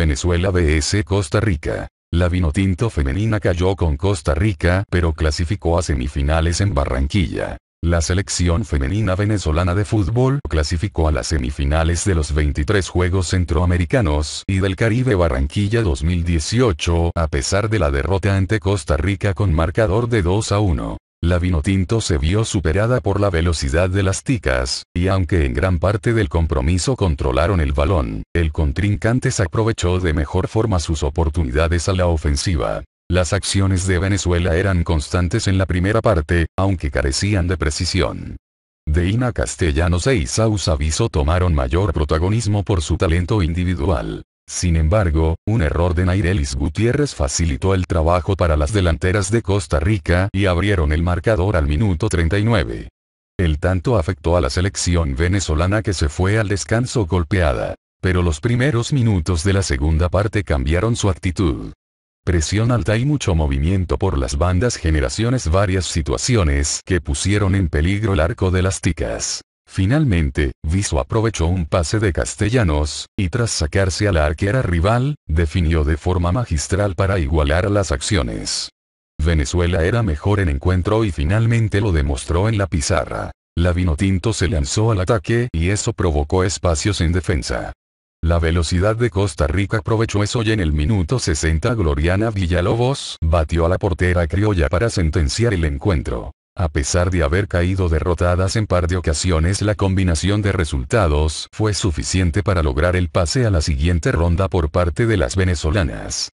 Venezuela vs Costa Rica. La Vinotinto femenina cayó con Costa Rica pero clasificó a semifinales en Barranquilla. La selección femenina venezolana de fútbol clasificó a las semifinales de los 23 Juegos Centroamericanos y del Caribe Barranquilla 2018 a pesar de la derrota ante Costa Rica con marcador de 2 a 1. La Vinotinto se vio superada por la velocidad de las Ticas, y aunque en gran parte del compromiso controlaron el balón, el contrincante se aprovechó de mejor forma sus oportunidades a la ofensiva. Las acciones de Venezuela eran constantes en la primera parte, aunque carecían de precisión. Deina Castellanos e Isaus Aviso tomaron mayor protagonismo por su talento individual. Sin embargo, un error de Nairelis Gutiérrez facilitó el trabajo para las delanteras de Costa Rica y abrieron el marcador al minuto 39. El tanto afectó a la selección venezolana que se fue al descanso golpeada. Pero los primeros minutos de la segunda parte cambiaron su actitud. Presión alta y mucho movimiento por las bandas generaciones varias situaciones que pusieron en peligro el arco de las ticas. Finalmente, Viso aprovechó un pase de Castellanos, y tras sacarse a la arquera rival, definió de forma magistral para igualar las acciones. Venezuela era mejor en encuentro y finalmente lo demostró en la pizarra. La Vinotinto se lanzó al ataque y eso provocó espacios en defensa. La velocidad de Costa Rica aprovechó eso y en el minuto 60 Gloriana Villalobos batió a la portera criolla para sentenciar el encuentro. A pesar de haber caído derrotadas en par de ocasiones la combinación de resultados fue suficiente para lograr el pase a la siguiente ronda por parte de las venezolanas.